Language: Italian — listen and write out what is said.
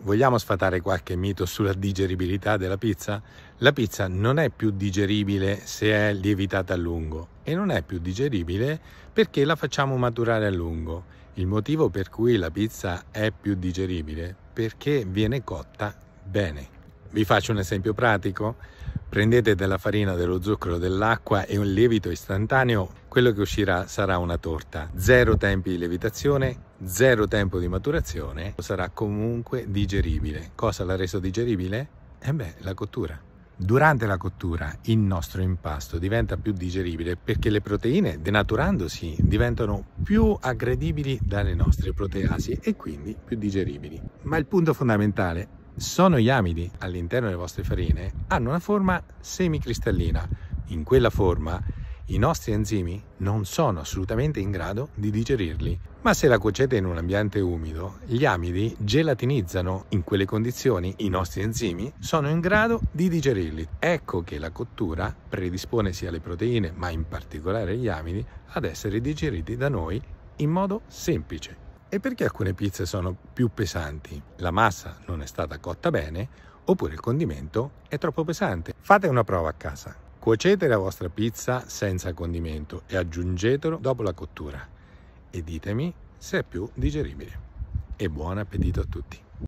Vogliamo sfatare qualche mito sulla digeribilità della pizza? La pizza non è più digeribile se è lievitata a lungo e non è più digeribile perché la facciamo maturare a lungo. Il motivo per cui la pizza è più digeribile perché viene cotta bene. Vi faccio un esempio pratico. Prendete della farina, dello zucchero, dell'acqua e un lievito istantaneo, quello che uscirà sarà una torta. Zero tempi di lievitazione, zero tempo di maturazione, sarà comunque digeribile. Cosa l'ha reso digeribile? Eh beh, la cottura. Durante la cottura il nostro impasto diventa più digeribile perché le proteine, denaturandosi, diventano più aggredibili dalle nostre proteasi e quindi più digeribili. Ma il punto fondamentale sono gli amidi all'interno delle vostre farine hanno una forma semicristallina. In quella forma i nostri enzimi non sono assolutamente in grado di digerirli. Ma se la cuocete in un ambiente umido, gli amidi gelatinizzano. In quelle condizioni i nostri enzimi sono in grado di digerirli. Ecco che la cottura predispone sia le proteine, ma in particolare gli amidi, ad essere digeriti da noi in modo semplice. E perché alcune pizze sono più pesanti? La massa non è stata cotta bene oppure il condimento è troppo pesante. Fate una prova a casa. Cuocete la vostra pizza senza condimento e aggiungetelo dopo la cottura e ditemi se è più digeribile. E buon appetito a tutti!